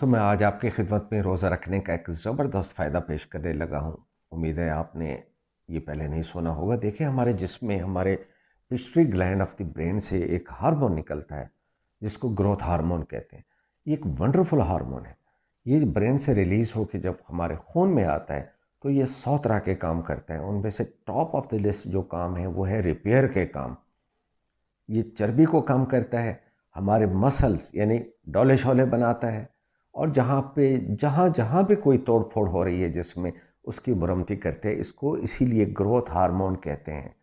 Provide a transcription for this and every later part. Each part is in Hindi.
दोस्तों मैं आज आपकी खिदमत में रोज़ा रखने का एक ज़बरदस्त फ़ायदा पेश करने लगा हूँ उम्मीद है आपने ये पहले नहीं सुना होगा देखिए हमारे जिसम में हमारे pituitary gland of the brain से एक हार्मोन निकलता है जिसको ग्रोथ हार्मोन कहते हैं ये एक वंडरफुल हार्मोन है ये ब्रेन से रिलीज़ होकर जब हमारे खून में आता है तो ये सौ तरह के काम करते हैं उनमें से टॉप ऑफ द लिस्ट जो काम है वो है रिपेयर के काम ये चर्बी को कम करता है हमारे मसल्स यानी डोले शोले बनाता है और जहाँ पे जहाँ जहाँ पे कोई तोड़फोड़ हो रही है जिसमें उसकी मरम्मती करते हैं इसको इसीलिए ग्रोथ हार्मोन कहते हैं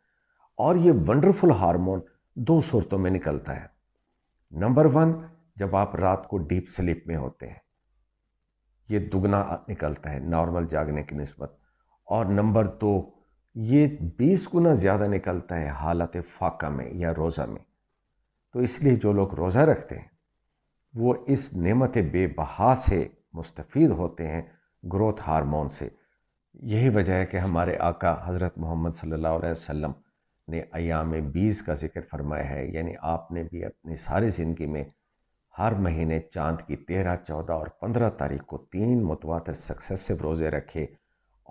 और ये वंडरफुल हार्मोन दो सूरतों में निकलता है नंबर वन जब आप रात को डीप स्लीप में होते हैं ये दुगना निकलता है नॉर्मल जागने की नस्बत और नंबर दो ये बीस गुना ज़्यादा निकलता है हालत फाका में या रोज़ा में तो इसलिए जो लोग रोज़ा रखते हैं वो इस नेमत बेबहा से मुस्तफ़ होते हैं ग्रोथ हार्मोन से यही वजह है कि हमारे आका हज़रत मोहम्मद सल्लल्लाहु अलैहि वसल्लम ने अयाम बीस का जिक्र फरमाया है यानी आपने भी अपनी सारी ज़िंदगी में हर महीने चांद की तेरह चौदह और पंद्रह तारीख को तीन मुतवा सक्सेसिव रोज़े रखे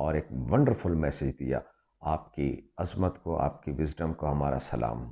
और एक वंडरफुल मैसेज दिया आपकी अजमत को आपकी विजडम को हमारा सलाम